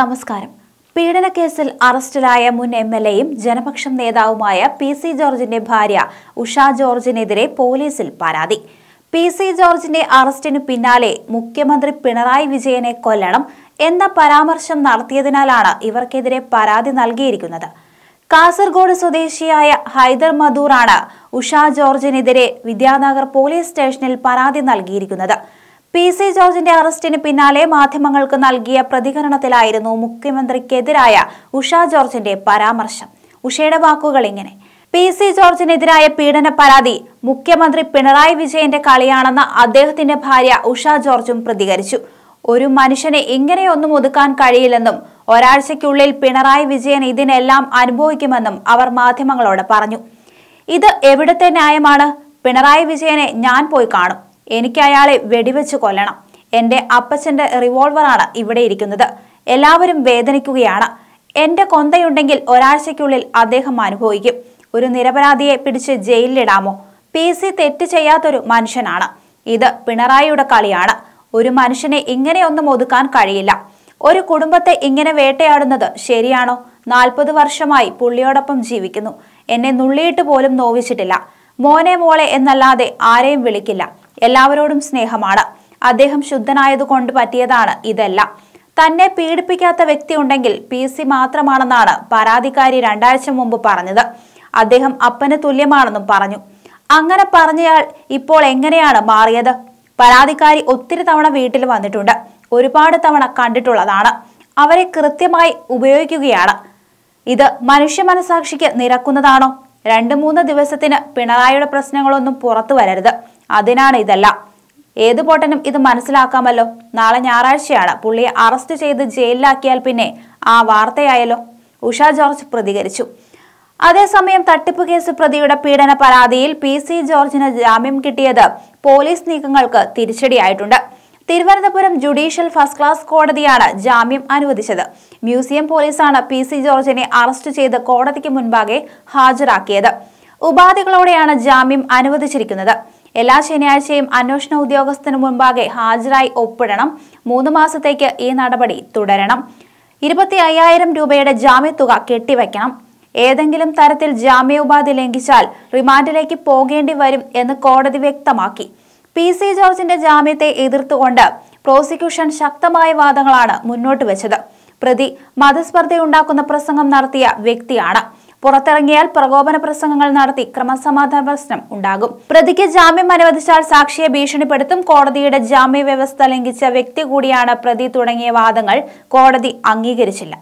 നമസ്കാരം പീഡനക്കേസിൽ അറസ്റ്റിലായ മുൻ എം എൽ എയും ജനപക്ഷം നേതാവുമായ പി സി ജോർജിന്റെ ഭാര്യ ഉഷ ജോർജിനെതിരെ പോലീസിൽ പരാതി പി സി ജോർജിന്റെ അറസ്റ്റിനു പിന്നാലെ മുഖ്യമന്ത്രി പിണറായി വിജയനെ കൊല്ലണം എന്ന പരാമർശം നടത്തിയതിനാലാണ് ഇവർക്കെതിരെ പരാതി നൽകിയിരിക്കുന്നത് കാസർഗോഡ് സ്വദേശിയായ ഹൈദർ മധൂറാണ് ഉഷ ജോർജിനെതിരെ വിദ്യാനഗർ പോലീസ് സ്റ്റേഷനിൽ പരാതി നൽകിയിരിക്കുന്നത് പി സി ജോർജിന്റെ അറസ്റ്റിന് പിന്നാലെ മാധ്യമങ്ങൾക്ക് നൽകിയ പ്രതികരണത്തിലായിരുന്നു മുഖ്യമന്ത്രിക്കെതിരായ ഉഷ ജോർജിന്റെ പരാമർശം ഉഷയുടെ വാക്കുകൾ ഇങ്ങനെ പി സി ജോർജിനെതിരായ പീഡന പരാതി മുഖ്യമന്ത്രി പിണറായി വിജയന്റെ കളിയാണെന്ന് അദ്ദേഹത്തിന്റെ ഭാര്യ ഉഷ ജോർജും പ്രതികരിച്ചു ഒരു മനുഷ്യനെ ഇങ്ങനെയൊന്നും ഒതുക്കാൻ കഴിയില്ലെന്നും ഒരാഴ്ചയ്ക്കുള്ളിൽ പിണറായി വിജയൻ ഇതിനെല്ലാം അനുഭവിക്കുമെന്നും അവർ മാധ്യമങ്ങളോട് പറഞ്ഞു ഇത് എവിടത്തെ ന്യായമാണ് പിണറായി വിജയനെ ഞാൻ പോയി കാണും എനിക്ക് അയാളെ വെടിവെച്ച് കൊല്ലണം എൻ്റെ അപ്പച്ചൻ്റെ റിവോൾവറാണ് ഇവിടെ ഇരിക്കുന്നത് എല്ലാവരും വേദനിക്കുകയാണ് എൻ്റെ കൊന്തയുണ്ടെങ്കിൽ ഒരാഴ്ചയ്ക്കുള്ളിൽ അദ്ദേഹം അനുഭവിക്കും ഒരു നിരപരാധിയെ പിടിച്ച് ജയിലിലിടാമോ പി സി തെറ്റ് ചെയ്യാത്തൊരു മനുഷ്യനാണ് ഇത് പിണറായിയുടെ കളിയാണ് ഒരു മനുഷ്യനെ ഇങ്ങനെയൊന്നും ഒതുക്കാൻ കഴിയില്ല ഒരു കുടുംബത്തെ ഇങ്ങനെ വേട്ടയാടുന്നത് ശരിയാണോ നാൽപ്പത് വർഷമായി പുള്ളിയോടൊപ്പം ജീവിക്കുന്നു എന്നെ നുള്ളിയിട്ട് പോലും നോവിച്ചിട്ടില്ല മോനെ മോളെ എന്നല്ലാതെ ആരെയും വിളിക്കില്ല എല്ലാവരോടും സ്നേഹമാണ് അദ്ദേഹം ശുദ്ധനായതുകൊണ്ട് പറ്റിയതാണ് ഇതെല്ലാം തന്നെ പീഡിപ്പിക്കാത്ത വ്യക്തി ഉണ്ടെങ്കിൽ പി സി മാത്രമാണെന്നാണ് പരാതിക്കാരി രണ്ടാഴ്ച മുമ്പ് പറഞ്ഞത് അദ്ദേഹം അപ്പന് തുല്യമാണെന്നും പറഞ്ഞു അങ്ങനെ പറഞ്ഞയാൾ ഇപ്പോൾ എങ്ങനെയാണ് മാറിയത് പരാതിക്കാരി ഒത്തിരി തവണ വീട്ടിൽ വന്നിട്ടുണ്ട് ഒരുപാട് തവണ കണ്ടിട്ടുള്ളതാണ് അവരെ കൃത്യമായി ഉപയോഗിക്കുകയാണ് ഇത് മനുഷ്യ മനസാക്ഷിക്ക് നിരക്കുന്നതാണോ രണ്ടു മൂന്ന് ദിവസത്തിന് പിണറായിയുടെ പ്രശ്നങ്ങളൊന്നും പുറത്തു വരരുത് അതിനാണ് ഇതെല്ലാം ഏത് പോട്ടനും ഇത് മനസ്സിലാക്കാമല്ലോ നാളെ ഞായറാഴ്ചയാണ് പുള്ളിയെ അറസ്റ്റ് ചെയ്ത് ജയിലിലാക്കിയാൽ പിന്നെ ആ വാർത്തയായല്ലോ ഉഷ ജോർജ് പ്രതികരിച്ചു അതേസമയം തട്ടിപ്പ് കേസ് പ്രതിയുടെ പീഡന പരാതിയിൽ പി സി ജോർജിന് ജാമ്യം കിട്ടിയത് പോലീസ് നീക്കങ്ങൾക്ക് തിരിച്ചടിയായിട്ടുണ്ട് തിരുവനന്തപുരം ജുഡീഷ്യൽ ഫസ്റ്റ് ക്ലാസ് കോടതിയാണ് ജാമ്യം അനുവദിച്ചത് മ്യൂസിയം പോലീസാണ് പി സി ജോർജിനെ അറസ്റ്റ് ചെയ്ത് കോടതിക്ക് മുൻപാകെ ഹാജരാക്കിയത് ഉപാധികളോടെയാണ് ജാമ്യം അനുവദിച്ചിരിക്കുന്നത് എല്ലാ ശനിയാഴ്ചയും അന്വേഷണ ഉദ്യോഗസ്ഥന് മുമ്പാകെ ഹാജരായി ഒപ്പിടണം മൂന്ന് മാസത്തേക്ക് ഈ നടപടി തുടരണം ഇരുപത്തി അയ്യായിരം രൂപയുടെ ജാമ്യത്തുക കെട്ടിവയ്ക്കണം ഏതെങ്കിലും തരത്തിൽ ജാമ്യോപാധി ലംഘിച്ചാൽ റിമാൻഡിലേക്ക് പോകേണ്ടി വരും എന്ന് കോടതി വ്യക്തമാക്കി പി സി ജോർജിന്റെ ജാമ്യത്തെ എതിർത്തുകൊണ്ട് പ്രോസിക്യൂഷൻ ശക്തമായ വാദങ്ങളാണ് മുന്നോട്ട് വെച്ചത് പ്രതി മതസ്പർദ്ധയുണ്ടാക്കുന്ന പ്രസംഗം നടത്തിയ വ്യക്തിയാണ് പുറത്തിറങ്ങിയാൽ പ്രകോപന പ്രസംഗങ്ങൾ നടത്തി ക്രമസമാധാന പ്രശ്നം ഉണ്ടാകും പ്രതിക്ക് ജാമ്യം അനുവദിച്ചാൽ സാക്ഷിയെ ഭീഷണിപ്പെടുത്തും കോടതിയുടെ ജാമ്യ വ്യവസ്ഥ ലംഘിച്ച വ്യക്തി കൂടിയാണ് പ്രതി തുടങ്ങിയ വാദങ്ങൾ കോടതി അംഗീകരിച്ചില്ല